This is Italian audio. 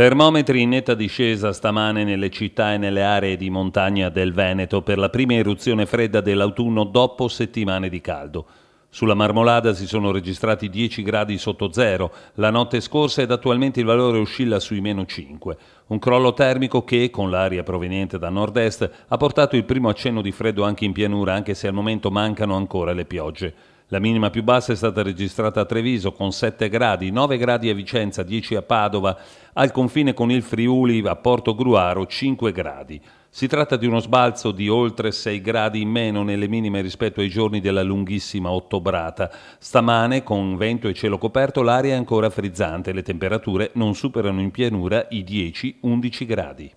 Termometri in netta discesa stamane nelle città e nelle aree di montagna del Veneto per la prima eruzione fredda dell'autunno dopo settimane di caldo. Sulla Marmolada si sono registrati 10 gradi sotto zero la notte scorsa ed attualmente il valore oscilla sui meno 5. Un crollo termico che, con l'aria proveniente da nord-est, ha portato il primo accenno di freddo anche in pianura, anche se al momento mancano ancora le piogge. La minima più bassa è stata registrata a Treviso con 7 gradi, 9 gradi a Vicenza, 10 a Padova, al confine con il Friuli a Porto Gruaro 5 gradi. Si tratta di uno sbalzo di oltre 6 gradi in meno nelle minime rispetto ai giorni della lunghissima ottobrata. Stamane, con vento e cielo coperto, l'aria è ancora frizzante, e le temperature non superano in pianura i 10-11 gradi.